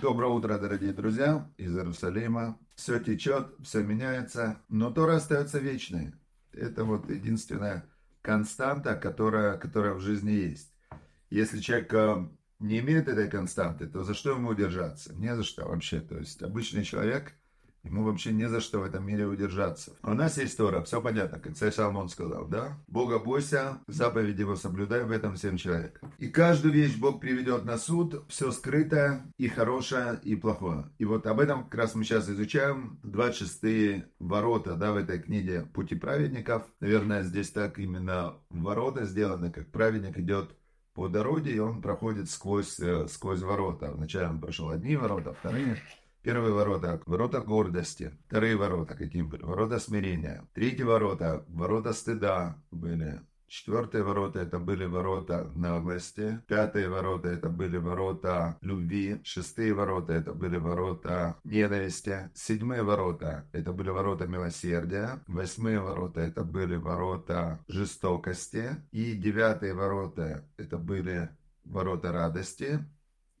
Доброе утро, дорогие друзья из Иерусалима. Все течет, все меняется, но Тора остается вечной. Это вот единственная константа, которая, которая в жизни есть. Если человек э, не имеет этой константы, то за что ему держаться? Не за что вообще. То есть обычный человек – Ему вообще не за что в этом мире удержаться. У нас есть Тора, все понятно, как царь Шалмон сказал, да? Бога бойся, заповедь его соблюдай, в этом всем человек. И каждую вещь Бог приведет на суд, все скрытое, и хорошее, и плохое. И вот об этом как раз мы сейчас изучаем. 26 ворота, да, в этой книге «Пути праведников». Наверное, здесь так именно ворота сделаны, как праведник идет по дороге, и он проходит сквозь, э, сквозь ворота. Вначале он прошел одни ворота, вторые. Первые ворота – ворота гордости. Вторые ворота какие были? Ворота смирения. Третьи ворота – ворота стыда были. Четвертые ворота это были ворота наглости. Пятые ворота это были ворота любви. Шестые ворота это были ворота ненависти. Седьмые ворота это были ворота милосердия. Восьмые ворота это были ворота жестокости. И девятые ворота это были ворота радости.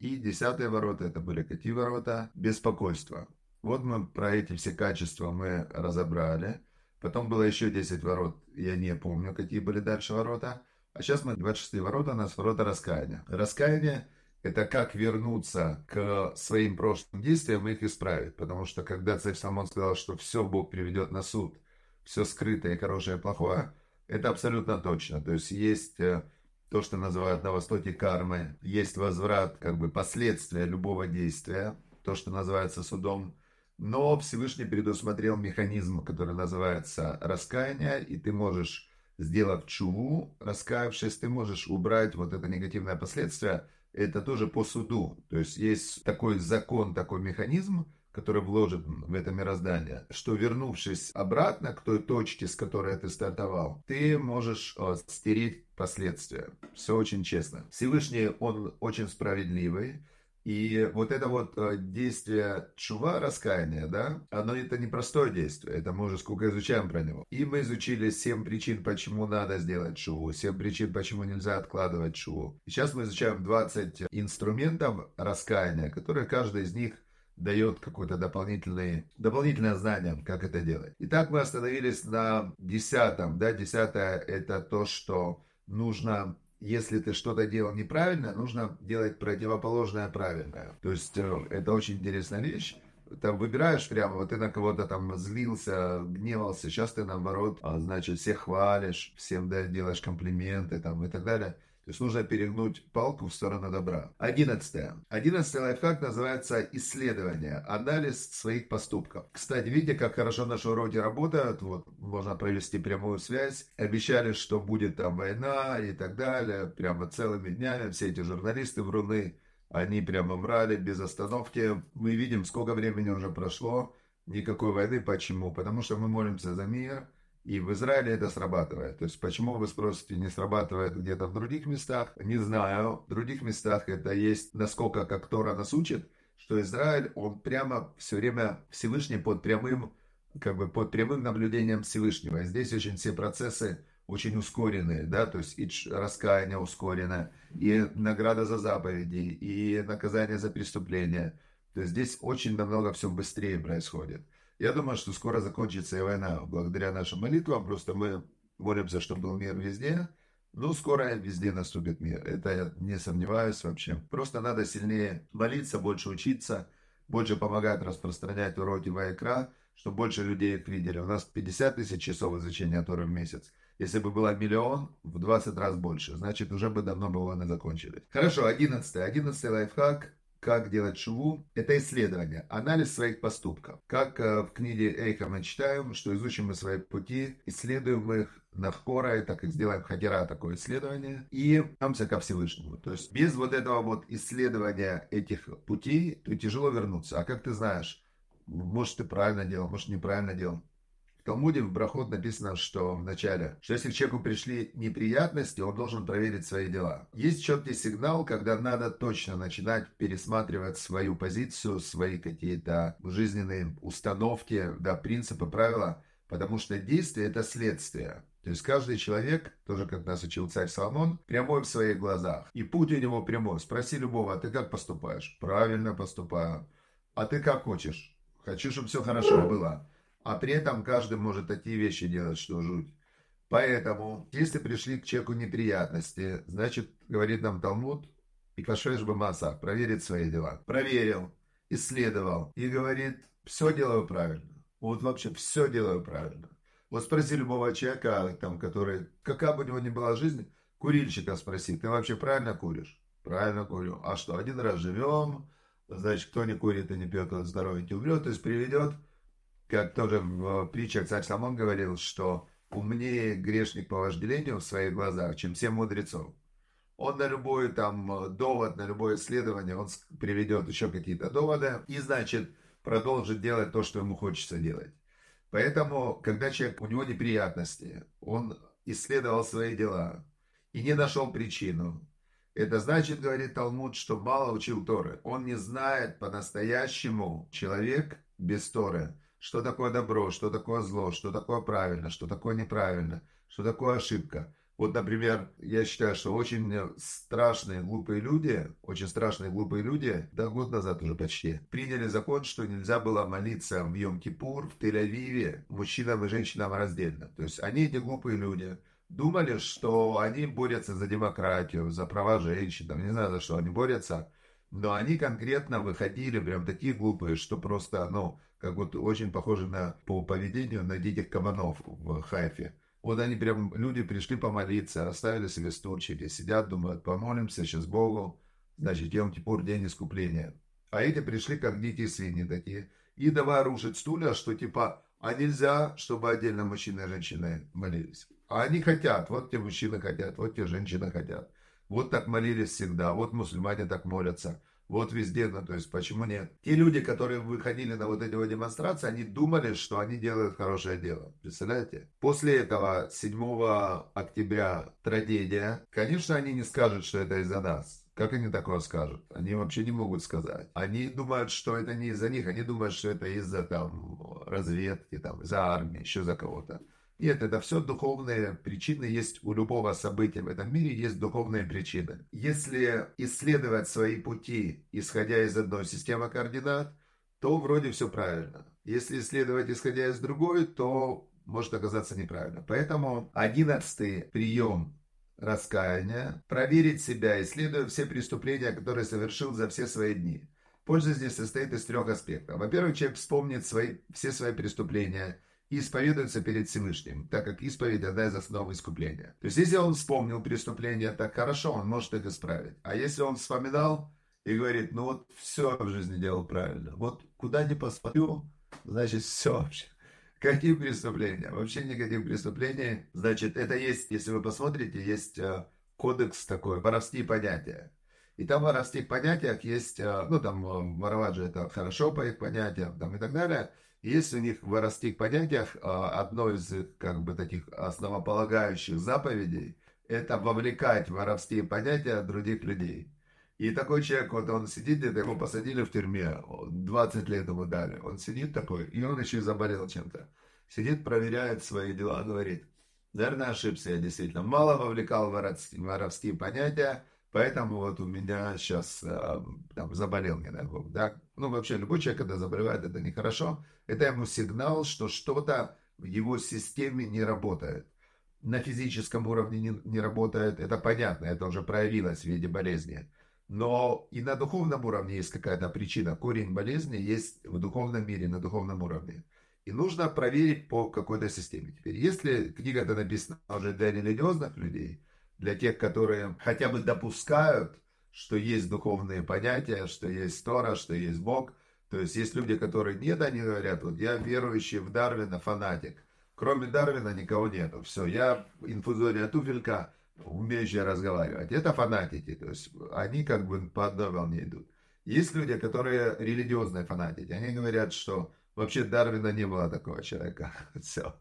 И десятые ворота, это были какие ворота? Беспокойство. Вот мы про эти все качества мы разобрали. Потом было еще 10 ворот, я не помню, какие были дальше ворота. А сейчас мы 26 ворота, у нас ворота раскаяния. Раскаяние – это как вернуться к своим прошлым действиям и их исправить. Потому что когда царь Самон сказал, что все Бог приведет на суд, все скрытое, хорошее и плохое, это абсолютно точно. То есть есть э, то, что называют на Востоке кармой. Есть возврат, как бы последствия любого действия, то, что называется судом. Но Всевышний предусмотрел механизм, который называется раскаяние, и ты можешь, сделав чуву, раскаявшись, ты можешь убрать вот это негативное последствие. Это тоже по суду. То есть есть такой закон, такой механизм, который вложит в это мироздание, что вернувшись обратно к той точке, с которой ты стартовал, ты можешь о, э, стереть последствия. Все очень честно. Всевышний, он очень справедливый. И вот это вот э, действие чува, раскаяния, да, оно это не простое действие, это мы уже сколько изучаем про него. И мы изучили семь причин, почему надо сделать чуву, семь причин, почему нельзя откладывать чуву. И сейчас мы изучаем 20 инструментов раскаяния, которые каждый из них дает какое-то дополнительное, дополнительное знание, как это делать. Итак, мы остановились на десятом. Да, десятое – это то, что нужно если ты что-то делал неправильно, нужно делать противоположное правильное. То есть э, это очень интересная вещь там выбираешь прямо, вот ты на кого-то там злился, гневался, сейчас ты наоборот, а, значит, всех хвалишь, всем да, делаешь комплименты там и так далее. То есть нужно перегнуть палку в сторону добра. Одиннадцатое. Одиннадцатый лайфхак называется исследование, анализ своих поступков. Кстати, видите, как хорошо наши уроки работают, вот можно провести прямую связь. Обещали, что будет там война и так далее, прямо целыми днями все эти журналисты вруны, они прямо врали без остановки. Мы видим, сколько времени уже прошло, никакой войны. Почему? Потому что мы молимся за мир, и в Израиле это срабатывает. То есть почему вы спросите, не срабатывает где-то в других местах? Не знаю. В других местах это есть, насколько как Тора нас учит, что Израиль, он прямо все время Всевышний под прямым, как бы под прямым наблюдением Всевышнего. И здесь очень все процессы очень ускоренные, да, то есть и раскаяние ускорено, и награда за заповеди, и наказание за преступление. То есть здесь очень намного все быстрее происходит. Я думаю, что скоро закончится и война благодаря нашим молитвам. Просто мы боремся, чтобы был мир везде. Ну, скоро везде наступит мир. Это я не сомневаюсь вообще. Просто надо сильнее молиться, больше учиться, больше помогать распространять уроки Вайкра, чтобы больше людей их видели. У нас 50 тысяч часов изучения Торы в месяц. Если бы было миллион, в 20 раз больше. Значит, уже бы давно бы войны закончились. Хорошо, 11. 11 лайфхак как делать шуву, это исследование, анализ своих поступков. Как э, в книге Эйхер мы читаем, что изучим мы свои пути, исследуем их на и так и сделаем хадира такое исследование, и вернемся ко Всевышнему. То есть без вот этого вот исследования этих путей, то тяжело вернуться. А как ты знаешь, может, ты правильно делал, может, неправильно делал. Талмуде в Брахот написано, что в начале, что если к человеку пришли неприятности, он должен проверить свои дела. Есть четкий сигнал, когда надо точно начинать пересматривать свою позицию, свои какие-то жизненные установки, да, принципы, правила, потому что действие – это следствие. То есть каждый человек, тоже как нас учил царь Соломон, прямой в своих глазах. И путь у него прямой. Спроси любого, а ты как поступаешь? Правильно поступаю. А ты как хочешь? Хочу, чтобы все хорошо было. А при этом каждый может такие вещи делать, что жуть. Поэтому, если пришли к чеку неприятности, значит, говорит нам Талмуд, и кашеш бы масса, проверит свои дела. Проверил, исследовал и говорит, все делаю правильно. Вот вообще все делаю правильно. Вот спроси любого человека, там, который, какая бы у него ни была жизнь, курильщика спроси, ты вообще правильно куришь? Правильно курю. А что, один раз живем, значит, кто не курит и не пьет, он здоровенький умрет, то есть приведет как тоже в э, притчах царь Соломон говорил, что умнее грешник по вожделению в своих глазах, чем все мудрецов. Он на любой там э, довод, на любое исследование, он приведет еще какие-то доводы и, значит, продолжит делать то, что ему хочется делать. Поэтому, когда человек, у него неприятности, он исследовал свои дела и не нашел причину. Это значит, говорит Талмуд, что мало учил Торы. Он не знает по-настоящему человек без Торы – что такое добро, что такое зло, что такое правильно, что такое неправильно, что такое ошибка. Вот, например, я считаю, что очень страшные, глупые люди, очень страшные, глупые люди, да год назад уже почти, приняли закон, что нельзя было молиться в Йом-Кипур, в Тель-Авиве, мужчинам и женщинам раздельно. То есть они, эти глупые люди, думали, что они борются за демократию, за права женщин, там, не знаю, за что они борются, но они конкретно выходили прям такие глупые, что просто, ну, как вот очень похожи на, по поведению на детях кабанов в Хайфе. Вот они прям, люди пришли помолиться, расставили себе стульчики, сидят, думают, помолимся сейчас Богу, значит, тем Кипур, день искупления. А эти пришли как дети и свиньи такие. И давай рушить стулья, что типа, а нельзя, чтобы отдельно мужчины и женщины молились. А они хотят, вот те мужчины хотят, вот те женщины хотят. Вот так молились всегда, вот мусульмане так молятся. Вот везде, ну, то есть почему нет? Те люди, которые выходили на вот эти вот демонстрации, они думали, что они делают хорошее дело. Представляете? После этого 7 октября трагедия. Конечно, они не скажут, что это из-за нас. Как они такое скажут? Они вообще не могут сказать. Они думают, что это не из-за них, они думают, что это из-за там разведки, там, из-за армии, еще за кого-то. Нет, это все духовные причины есть у любого события в этом мире, есть духовные причины. Если исследовать свои пути, исходя из одной системы координат, то вроде все правильно. Если исследовать, исходя из другой, то может оказаться неправильно. Поэтому одиннадцатый прием раскаяния – проверить себя, исследуя все преступления, которые совершил за все свои дни. Польза здесь состоит из трех аспектов. Во-первых, человек вспомнит свои, все свои преступления – исповедуется перед Всевышним, так как исповедь – одна из основ искупления. То есть, если он вспомнил преступление, так хорошо, он может их исправить. А если он вспоминал и говорит, ну вот все в жизни делал правильно, вот куда ни посмотрю, значит все вообще. Какие преступления? Вообще никаких преступлений. Значит, это есть, если вы посмотрите, есть э, кодекс такой, воровские понятия. И там в воровских понятиях есть, э, ну там э, воровать же это хорошо по их понятиям, там и так далее – есть у них в эрастик понятиях а, одно из как бы таких основополагающих заповедей – это вовлекать в воровские понятия других людей. И такой человек, вот он сидит где-то, его посадили в тюрьме, 20 лет ему дали. Он сидит такой, и он еще и заболел чем-то. Сидит, проверяет свои дела, говорит, наверное, ошибся я действительно. Мало вовлекал воровские, воровские понятия, поэтому вот у меня сейчас а, там заболел, не дай бог, да? ну вообще любой человек, когда заболевает, это нехорошо, это ему сигнал, что что-то в его системе не работает. На физическом уровне не, не работает, это понятно, это уже проявилось в виде болезни. Но и на духовном уровне есть какая-то причина. Корень болезни есть в духовном мире, на духовном уровне. И нужно проверить по какой-то системе. Теперь, если книга-то написана уже для религиозных людей, для тех, которые хотя бы допускают что есть духовные понятия, что есть Тора, что есть Бог. То есть есть люди, которые нет, они говорят, вот я верующий в Дарвина фанатик. Кроме Дарвина никого нету. Все, я инфузория туфелька, умеющая разговаривать. Это фанатики. То есть они как бы по одной волне идут. Есть люди, которые религиозные фанатики. Они говорят, что вообще Дарвина не было такого человека. Все.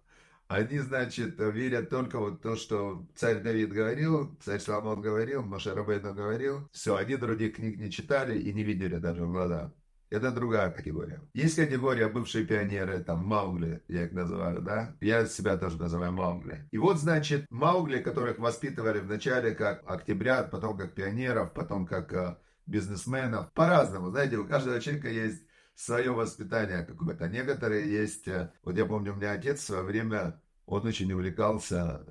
Они, значит, верят только вот то, что царь Давид говорил, царь Соломон говорил, Машарабейна говорил. Все, они других книг не читали и не видели даже в глаза. Это другая категория. Есть категория бывшие пионеры, там, Маугли, я их называю, да? Я себя тоже называю Маугли. И вот, значит, Маугли, которых воспитывали вначале как октябрят, потом как пионеров, потом как э, бизнесменов. По-разному, знаете, у каждого человека есть свое воспитание какое-то. Некоторые есть... Э, вот я помню, у меня отец в свое время он очень увлекался,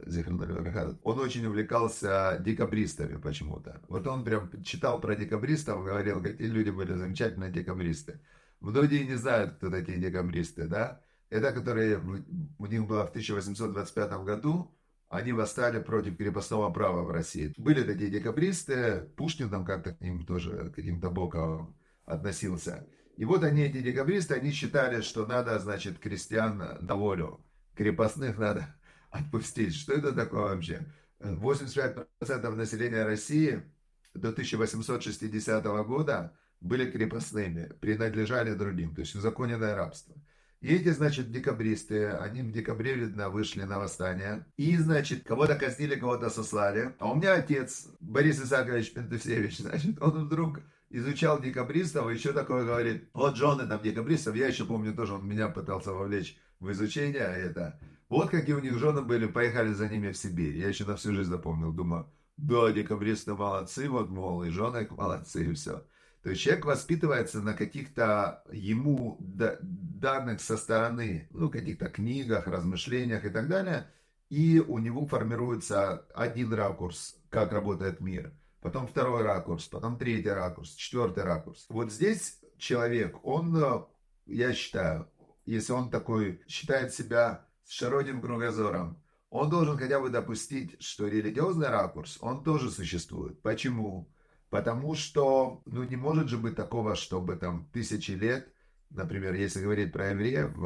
он очень увлекался декабристами почему-то. Вот он прям читал про декабристов, говорил, какие люди были замечательные декабристы. Многие не знают, кто такие декабристы, да? Это которые, у них было в 1825 году, они восстали против крепостного права в России. Были такие декабристы, Пушкин там как-то к ним тоже каким-то боком относился. И вот они, эти декабристы, они считали, что надо, значит, крестьян на волю, крепостных надо отпустить. Что это такое вообще? 85% населения России до 1860 года были крепостными, принадлежали другим, то есть узаконенное рабство. И эти, значит, декабристы, они в декабре, видно, вышли на восстание. И, значит, кого-то казнили, кого-то сослали. А у меня отец, Борис Исаакович Пентусевич, значит, он вдруг изучал декабристов, и а еще такое говорит, вот жены там декабристов, я еще помню тоже, он меня пытался вовлечь в изучение а это. Вот какие у них жены были, поехали за ними в Сибирь. Я еще на всю жизнь запомнил, думаю, да, декабристы молодцы, вот, мол, и жены молодцы, и все. То есть человек воспитывается на каких-то ему данных со стороны, ну, каких-то книгах, размышлениях и так далее, и у него формируется один ракурс, как работает мир – потом второй ракурс, потом третий ракурс, четвертый ракурс. Вот здесь человек, он, э, я считаю, если он такой считает себя широким кругозором, он должен хотя бы допустить, что религиозный ракурс, он тоже существует. Почему? Потому что, ну, не может же быть такого, чтобы там тысячи лет, например, если говорить про евреев,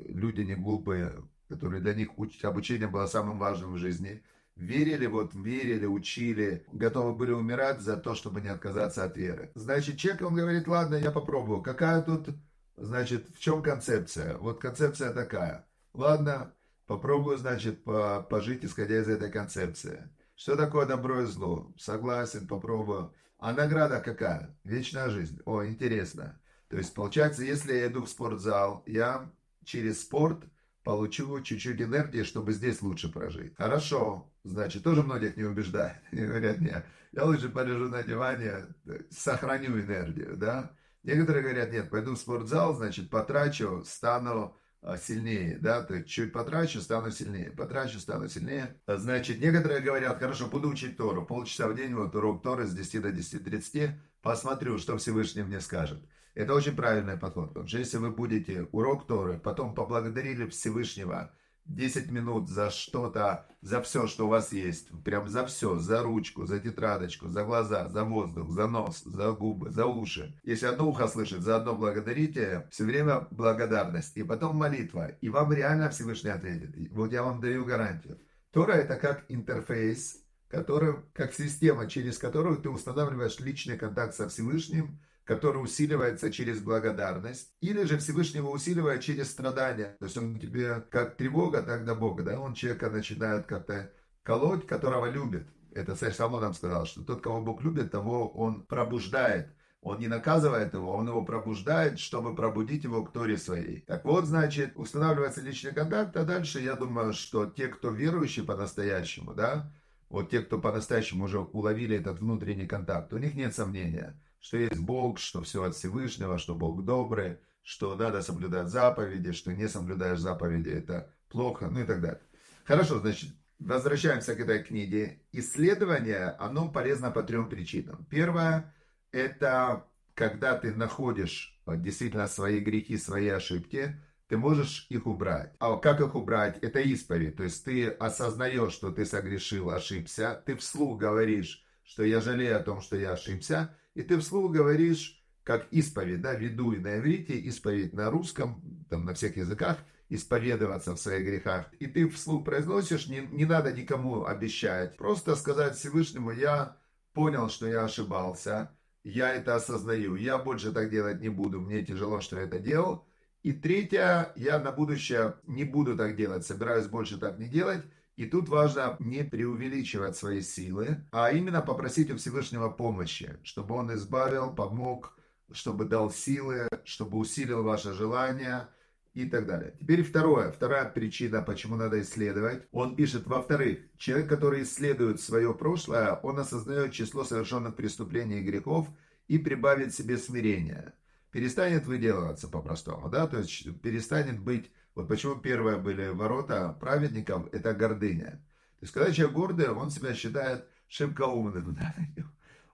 люди не глупые, которые для них обучение было самым важным в жизни – верили, вот верили, учили, готовы были умирать за то, чтобы не отказаться от веры. Значит, человек, он говорит, ладно, я попробую. Какая тут, значит, в чем концепция? Вот концепция такая. Ладно, попробую, значит, по, пожить, исходя из этой концепции. Что такое добро и зло? Согласен, попробую. А награда какая? Вечная жизнь. О, интересно. То есть, получается, если я иду в спортзал, я через спорт получу чуть-чуть энергии, чтобы здесь лучше прожить. Хорошо, Значит, тоже многих не убеждает. Они говорят, нет, я лучше полежу на диване, сохраню энергию, да. Некоторые говорят, нет, пойду в спортзал, значит, потрачу, стану а, сильнее, да, то есть чуть потрачу, стану сильнее, потрачу, стану сильнее. А, значит, некоторые говорят, хорошо, буду учить Тору, полчаса в день, вот урок Торы с 10 до 10.30, посмотрю, что Всевышний мне скажет. Это очень правильный подход, потому что если вы будете урок Торы, потом поблагодарили Всевышнего, 10 минут за что-то, за все, что у вас есть, прям за все, за ручку, за тетрадочку, за глаза, за воздух, за нос, за губы, за уши. Если одно ухо слышит, за одно благодарите, все время благодарность, и потом молитва, и вам реально Всевышний ответит. Вот я вам даю гарантию. Тора это как интерфейс, который, как система, через которую ты устанавливаешь личный контакт со Всевышним, который усиливается через благодарность, или же Всевышнего усиливает через страдания. То есть он тебе как тревога, так до Бога, да, он человека начинает как-то колоть, которого любит. Это Саша Савло нам сказал, что тот, кого Бог любит, того он пробуждает. Он не наказывает его, он его пробуждает, чтобы пробудить его к Торе своей. Так вот, значит, устанавливается личный контакт, а дальше я думаю, что те, кто верующие по-настоящему, да, вот те, кто по-настоящему уже уловили этот внутренний контакт, у них нет сомнения – что есть Бог, что все от Всевышнего, что Бог добрый, что надо соблюдать заповеди, что не соблюдаешь заповеди, это плохо, ну и так далее. Хорошо, значит, возвращаемся к этой книге. Исследование, оно полезно по трем причинам. Первое, это когда ты находишь действительно свои грехи, свои ошибки, ты можешь их убрать. А как их убрать? Это исповедь. То есть ты осознаешь, что ты согрешил, ошибся, ты вслух говоришь, что я жалею о том, что я ошибся, и ты вслух говоришь, как исповедь, да, веду и на иврите, исповедь на русском, там на всех языках, исповедоваться в своих грехах. И ты вслух произносишь, не, не надо никому обещать. Просто сказать Всевышнему, я понял, что я ошибался, я это осознаю, я больше так делать не буду, мне тяжело, что я это делал. И третье, я на будущее не буду так делать, собираюсь больше так не делать. И тут важно не преувеличивать свои силы, а именно попросить у Всевышнего помощи, чтобы он избавил, помог, чтобы дал силы, чтобы усилил ваше желание и так далее. Теперь второе, вторая причина, почему надо исследовать. Он пишет, во-вторых, человек, который исследует свое прошлое, он осознает число совершенных преступлений и грехов и прибавит себе смирения, Перестанет выделываться по-простому, да, то есть перестанет быть вот почему первые были ворота праведников – это гордыня. То есть, когда человек гордый, он себя считает шибко умным. Да?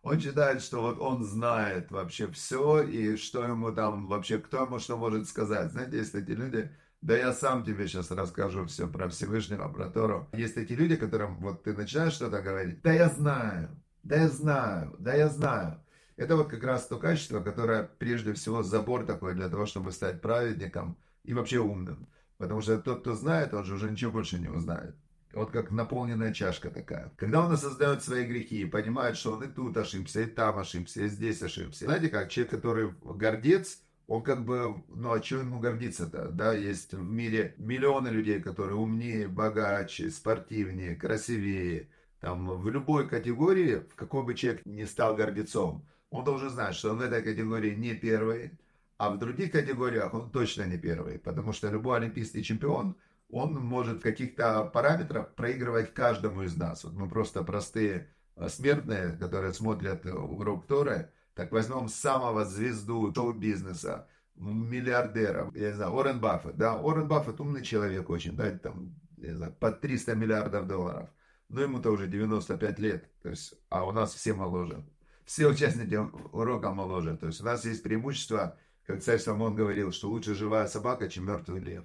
Он считает, что вот он знает вообще все, и что ему там вообще, кто ему что может сказать. Знаете, есть эти люди, да я сам тебе сейчас расскажу все про Всевышнего, про Тору. Есть такие люди, которым вот ты начинаешь что-то говорить, да я знаю, да я знаю, да я знаю. Это вот как раз то качество, которое прежде всего забор такой для того, чтобы стать праведником и вообще умным. Потому что тот, кто знает, он же уже ничего больше не узнает. Вот как наполненная чашка такая. Когда он осознает свои грехи и понимает, что он и тут ошибся, и там ошибся, и здесь ошибся. Знаете, как человек, который гордец, он как бы, ну а чего ему гордиться-то? Да, есть в мире миллионы людей, которые умнее, богаче, спортивнее, красивее. Там в любой категории, в какой бы человек ни стал гордецом, он должен знать, что он в этой категории не первый, а в других категориях он точно не первый, потому что любой олимпийский чемпион, он может в каких-то параметрах проигрывать каждому из нас. Вот мы просто простые э, смертные, которые смотрят урок э, Торы, так возьмем самого звезду шоу-бизнеса, миллиардера, я не знаю, Орен Баффет, да, Орен Баффет умный человек очень, да, там, я знаю, по 300 миллиардов долларов, но ему-то уже 95 лет, то есть, а у нас все моложе, все участники урока моложе, то есть у нас есть преимущество – как царь Соломон говорил, что лучше живая собака, чем мертвый лев.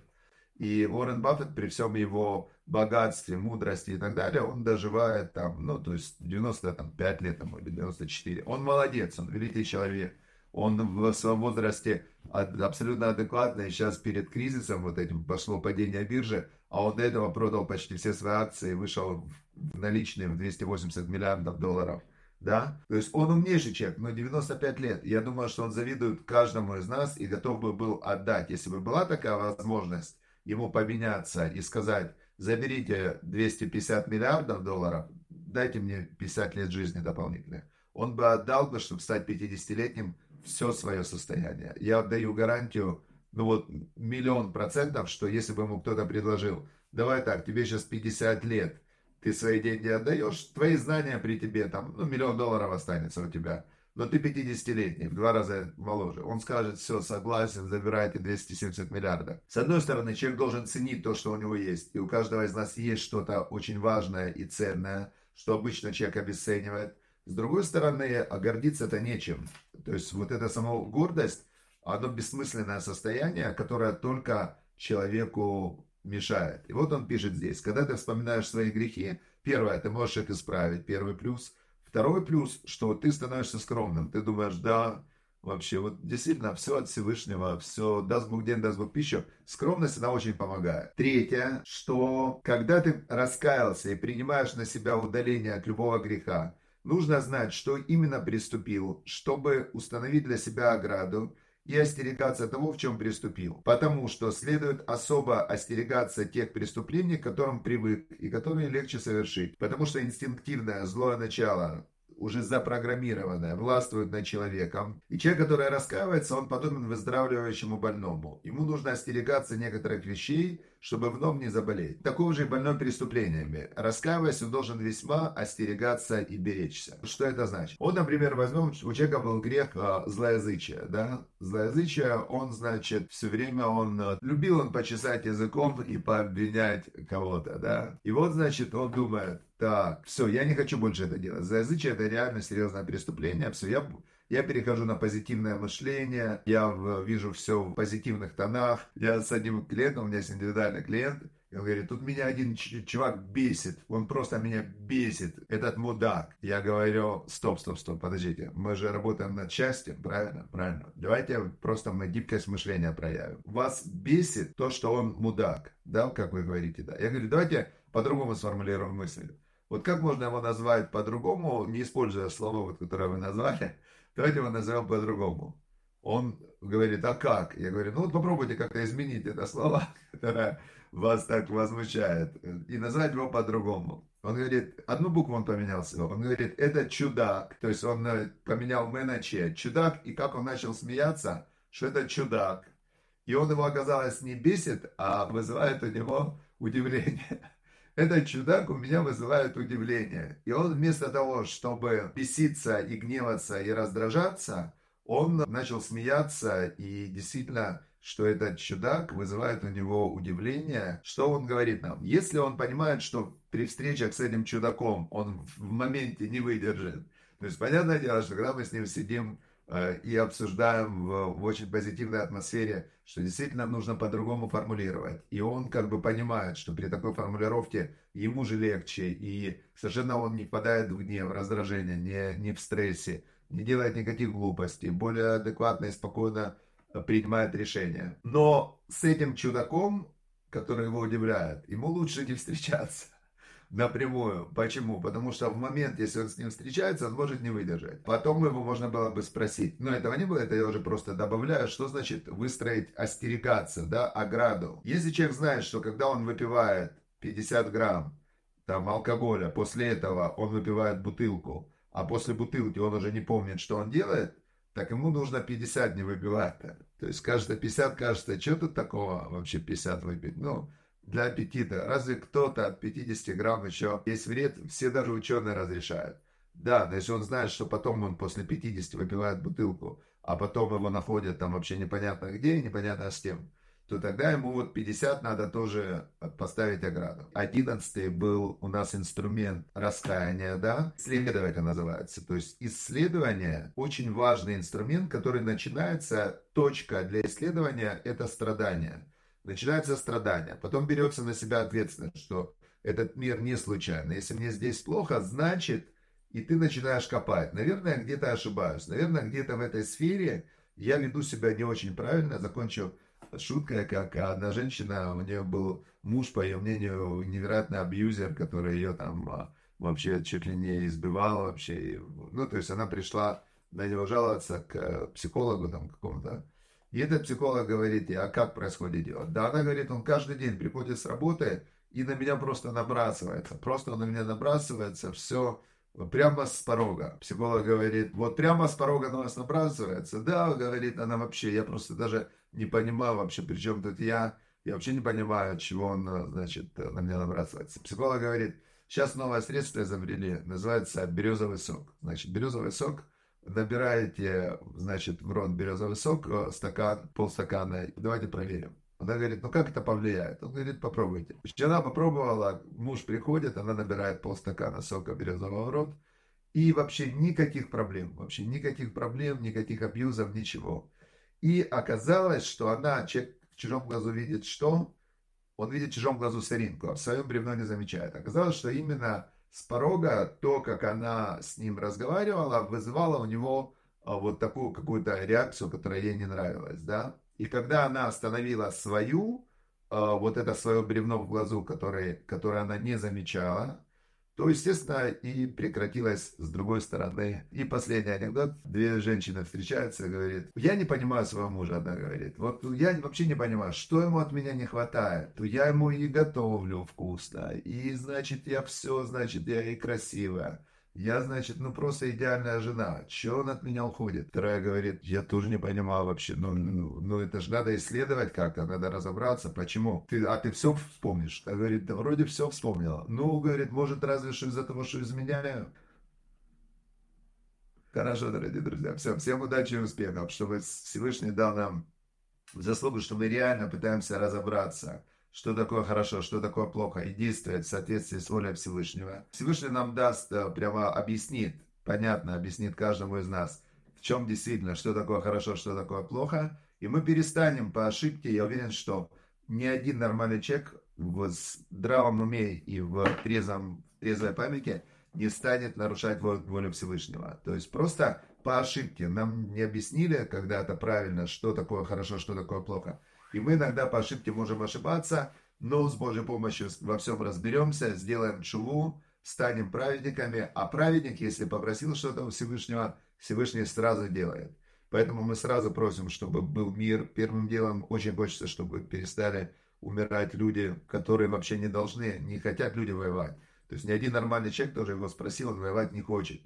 И Уоррен Баффет при всем его богатстве, мудрости и так далее, он доживает там, ну, то есть 95 лет там, или 94. Он молодец, он великий человек. Он в своем возрасте абсолютно адекватный. Сейчас перед кризисом вот этим пошло падение биржи, а он до этого продал почти все свои акции, вышел в наличные в 280 миллиардов долларов да? То есть он умнейший человек, но 95 лет. Я думаю, что он завидует каждому из нас и готов бы был отдать. Если бы была такая возможность ему поменяться и сказать, заберите 250 миллиардов долларов, дайте мне 50 лет жизни дополнительных. Он бы отдал бы, чтобы стать 50-летним, все свое состояние. Я даю гарантию, ну вот, миллион процентов, что если бы ему кто-то предложил, давай так, тебе сейчас 50 лет – ты свои деньги отдаешь, твои знания при тебе, там, ну, миллион долларов останется у тебя. Но ты 50-летний, в два раза моложе. Он скажет, все, согласен, забирайте 270 миллиардов. С одной стороны, человек должен ценить то, что у него есть. И у каждого из нас есть что-то очень важное и ценное, что обычно человек обесценивает. С другой стороны, а гордиться-то нечем. То есть вот эта сама гордость, оно бессмысленное состояние, которое только человеку мешает. И вот он пишет здесь, когда ты вспоминаешь свои грехи, первое, ты можешь их исправить, первый плюс. Второй плюс, что ты становишься скромным, ты думаешь, да, вообще, вот действительно, все от Всевышнего, все, даст Бог день, даст Бог пищу. Скромность, она очень помогает. Третье, что когда ты раскаялся и принимаешь на себя удаление от любого греха, нужно знать, что именно приступил, чтобы установить для себя ограду, и остерегаться того, в чем приступил. Потому что следует особо остерегаться тех преступлений, к которым привык и которые легче совершить. Потому что инстинктивное злое начало уже запрограммированное, властвует над человеком. И человек, который раскаивается, он подобен выздоравливающему больному. Ему нужно остерегаться некоторых вещей, чтобы вновь не заболеть. Таков же и больной преступлениями. Раскаиваясь, он должен весьма остерегаться и беречься. Что это значит? Вот, например, возьмем, у человека был грех э, злоязычия, да? Злоязычие, он, значит, все время он... Э, любил он почесать языком и пообвинять кого-то, да? И вот, значит, он думает, так, все, я не хочу больше это делать. Злоязычие – это реально серьезное преступление. Все, я я перехожу на позитивное мышление, я вижу все в позитивных тонах. Я с одним клиентом, у меня есть индивидуальный клиент, и он говорит, тут меня один чувак бесит, он просто меня бесит, этот мудак. Я говорю, стоп, стоп, стоп, подождите, мы же работаем над счастьем, правильно? Правильно. Давайте просто мы гибкость мышления проявим. Вас бесит то, что он мудак, да, как вы говорите, да. Я говорю, давайте по-другому сформулируем мысль. Вот как можно его назвать по-другому, не используя слово, вот, которое вы назвали, Давайте его назовем по-другому. Он говорит, а как? Я говорю, ну вот попробуйте как-то изменить это слово, которое вас так возмущает, и назвать его по-другому. Он говорит, одну букву он поменял всего. Он говорит, это чудак. То есть он э, поменял мы на че. Чудак, и как он начал смеяться, что это чудак. И он его, оказалось, не бесит, а вызывает у него удивление. Этот чудак у меня вызывает удивление. И он вместо того, чтобы беситься и гневаться и раздражаться, он начал смеяться и действительно что этот чудак вызывает у него удивление. Что он говорит нам? Если он понимает, что при встречах с этим чудаком он в моменте не выдержит, то есть понятное дело, что когда мы с ним сидим Э, и обсуждаем в, в очень позитивной атмосфере, что действительно нужно по-другому формулировать. И он как бы понимает, что при такой формулировке ему же легче, и совершенно он не впадает в гнев, раздражение, не, не в стрессе, не делает никаких глупостей, более адекватно и спокойно принимает решения. Но с этим чудаком, который его удивляет, ему лучше не встречаться напрямую. Почему? Потому что в момент, если он с ним встречается, он может не выдержать. Потом его можно было бы спросить. Но этого не было, это я уже просто добавляю. Что значит выстроить, остерегаться, да, ограду? Если человек знает, что когда он выпивает 50 грамм там алкоголя, после этого он выпивает бутылку, а после бутылки он уже не помнит, что он делает, так ему нужно 50 не выпивать -то. То есть кажется, 50 кажется, что тут такого вообще 50 выпить? Ну, для аппетита. Разве кто-то от 50 грамм еще есть вред? Все даже ученые разрешают. Да, но если он знает, что потом он после 50 выпивает бутылку, а потом его находят там вообще непонятно где и непонятно с кем, то тогда ему вот 50 надо тоже поставить ограду. Одиннадцатый был у нас инструмент раскаяния, да, исследователь называется. То есть исследование – очень важный инструмент, который начинается, точка для исследования – это страдание – начинаются страдания, потом берется на себя ответственность, что этот мир не случайно. Если мне здесь плохо, значит, и ты начинаешь копать. Наверное, где-то ошибаюсь. Наверное, где-то в этой сфере я веду себя не очень правильно. Закончил шуткой, как одна женщина, у нее был муж, по ее мнению, невероятный абьюзер, который ее там а, вообще чуть ли не избивал вообще. Ну, то есть она пришла на него жаловаться к э, психологу там какому-то, и этот психолог говорит ей, а как происходит дело? Да, она говорит, он каждый день приходит с работы и на меня просто набрасывается. Просто он на меня набрасывается, все прямо с порога. Психолог говорит, вот прямо с порога на вас набрасывается. Да, говорит она вообще, я просто даже не понимаю вообще, при чем тут я. Я вообще не понимаю, чего он, значит, на меня набрасывается. Психолог говорит, сейчас новое средство изобрели, называется березовый сок. Значит, березовый сок набираете, значит, в рот березовый сок, э, стакан, полстакана, давайте проверим. Она говорит, ну как это повлияет? Он говорит, попробуйте. Вчера попробовала, муж приходит, она набирает полстакана сока березового в рот, и вообще никаких проблем, вообще никаких проблем, никаких абьюзов, ничего. И оказалось, что она, человек в чужом глазу видит что? Он видит в чужом глазу соринку, а в своем бревно не замечает. Оказалось, что именно с порога, то, как она с ним разговаривала, вызывало у него а, вот такую какую-то реакцию, которая ей не нравилась, да. И когда она остановила свою, а, вот это свое бревно в глазу, которое, которое она не замечала, то, естественно, и прекратилось с другой стороны. И последний анекдот. Две женщины встречаются, говорит, я не понимаю своего мужа, она говорит, вот я вообще не понимаю, что ему от меня не хватает. То я ему и готовлю вкусно, и, значит, я все, значит, я и красивая. Я, значит, ну просто идеальная жена. Чего он от меня уходит? Вторая говорит, я тоже не понимал вообще. Ну, ну, ну это же надо исследовать как-то, надо разобраться, почему. Ты, а ты все вспомнишь? Она говорит, да вроде все вспомнила. Ну, говорит, может, разве что из-за того, что изменяли. Хорошо, дорогие друзья. Все, всем удачи и успехов, чтобы Всевышний дал нам заслугу, что мы реально пытаемся разобраться что такое хорошо, что такое плохо, и действовать в соответствии с волей Всевышнего. Всевышний нам даст, э, прямо объяснит, понятно, объяснит каждому из нас, в чем действительно, что такое хорошо, что такое плохо, и мы перестанем по ошибке, я уверен, что ни один нормальный человек в здравом уме и в трезвом, трезвой памяти не станет нарушать волю Всевышнего. То есть просто по ошибке нам не объяснили когда-то правильно, что такое хорошо, что такое плохо. И мы иногда по ошибке можем ошибаться, но с Божьей помощью во всем разберемся, сделаем чуву, станем праведниками. А праведник, если попросил что-то у Всевышнего, Всевышний сразу делает. Поэтому мы сразу просим, чтобы был мир. Первым делом очень хочется, чтобы перестали умирать люди, которые вообще не должны, не хотят люди воевать. То есть ни один нормальный человек, тоже его спросил, он воевать не хочет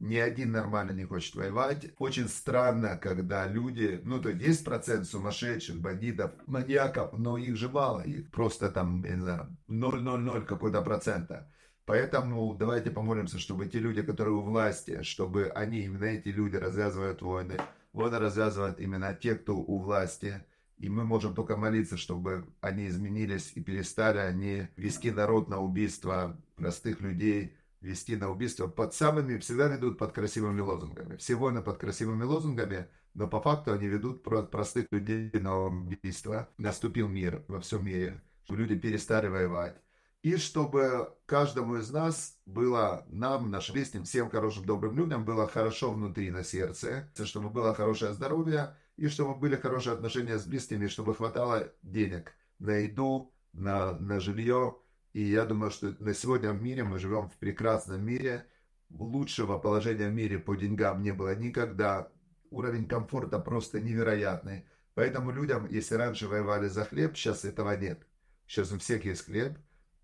ни один нормально не хочет воевать. Очень странно, когда люди, ну то есть процент сумасшедших, бандитов, маньяков, но их же мало, их просто там, я не знаю, 0,00 какой-то процента. Поэтому давайте помолимся, чтобы те люди, которые у власти, чтобы они, именно эти люди развязывают войны. Войны развязывают именно те, кто у власти. И мы можем только молиться, чтобы они изменились и перестали они вести народ на убийство простых людей, вести на убийство под самыми, всегда ведут под красивыми лозунгами. Все войны под красивыми лозунгами, но по факту они ведут от простых людей на убийство. Наступил мир во всем мире, чтобы люди перестали воевать. И чтобы каждому из нас было, нам, нашим близким, всем хорошим, добрым людям было хорошо внутри, на сердце, чтобы было хорошее здоровье, и чтобы были хорошие отношения с близкими, чтобы хватало денег на еду, на, на жилье, и я думаю, что на сегодня в мире мы живем в прекрасном мире. Лучшего положения в мире по деньгам не было никогда. Уровень комфорта просто невероятный. Поэтому людям, если раньше воевали за хлеб, сейчас этого нет. Сейчас у всех есть хлеб,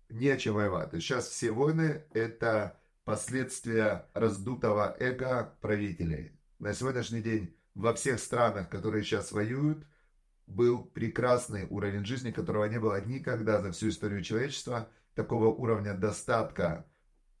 не о чем воевать. И сейчас все войны – это последствия раздутого эго правителей. На сегодняшний день во всех странах, которые сейчас воюют – был прекрасный уровень жизни, которого не было никогда за всю историю человечества. Такого уровня достатка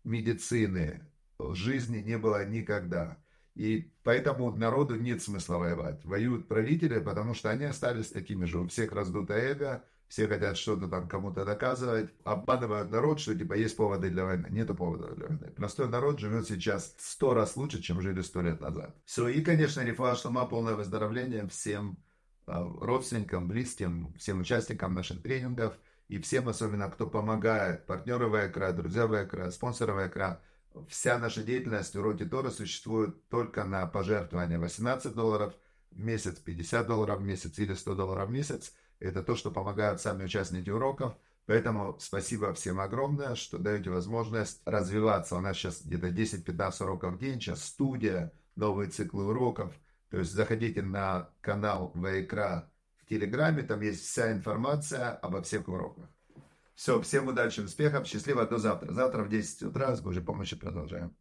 медицины, э, жизни не было никогда. И поэтому народу нет смысла воевать. Воюют правители, потому что они остались такими же. У всех раздуто эго, все хотят что-то там кому-то доказывать, обманывают народ, что типа есть поводы для войны. Нету повода для войны. Простой народ живет сейчас сто раз лучше, чем жили сто лет назад. Все, и, конечно, Рифа Шлама, полное выздоровление всем а, родственникам, близким, всем участникам наших тренингов и всем, особенно, кто помогает, партнеры ВЭКРА, друзья ВЭКРА, спонсоры ВЭКРА. Вся наша деятельность уроки Тора существует только на пожертвования 18 долларов в месяц, 50 долларов в месяц или 100 долларов в месяц. Это то, что помогают сами участники уроков. Поэтому спасибо всем огромное, что даете возможность развиваться. У нас сейчас где-то 10-15 уроков в день, сейчас студия, новые циклы уроков – то есть заходите на канал Вайкра в Телеграме, там есть вся информация обо всех уроках. Все, всем удачи, успехов, счастливо, до завтра. Завтра в 10 утра с Божьей помощью продолжаем.